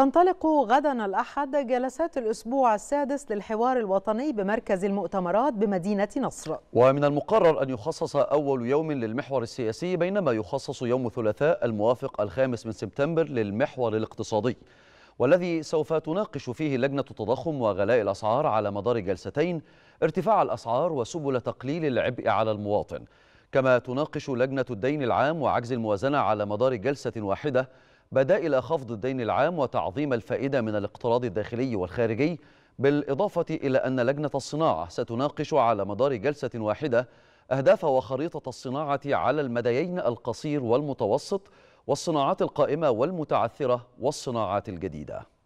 تنطلق غدا الأحد جلسات الأسبوع السادس للحوار الوطني بمركز المؤتمرات بمدينة نصر ومن المقرر أن يخصص أول يوم للمحور السياسي بينما يخصص يوم الثلاثاء الموافق الخامس من سبتمبر للمحور الاقتصادي والذي سوف تناقش فيه لجنة التضخم وغلاء الأسعار على مدار جلستين ارتفاع الأسعار وسبل تقليل العبء على المواطن كما تناقش لجنة الدين العام وعجز الموازنة على مدار جلسة واحدة بدا الى خفض الدين العام وتعظيم الفائده من الاقتراض الداخلي والخارجي بالاضافه الى ان لجنه الصناعه ستناقش على مدار جلسه واحده اهداف وخريطه الصناعه على المديين القصير والمتوسط والصناعات القائمه والمتعثره والصناعات الجديده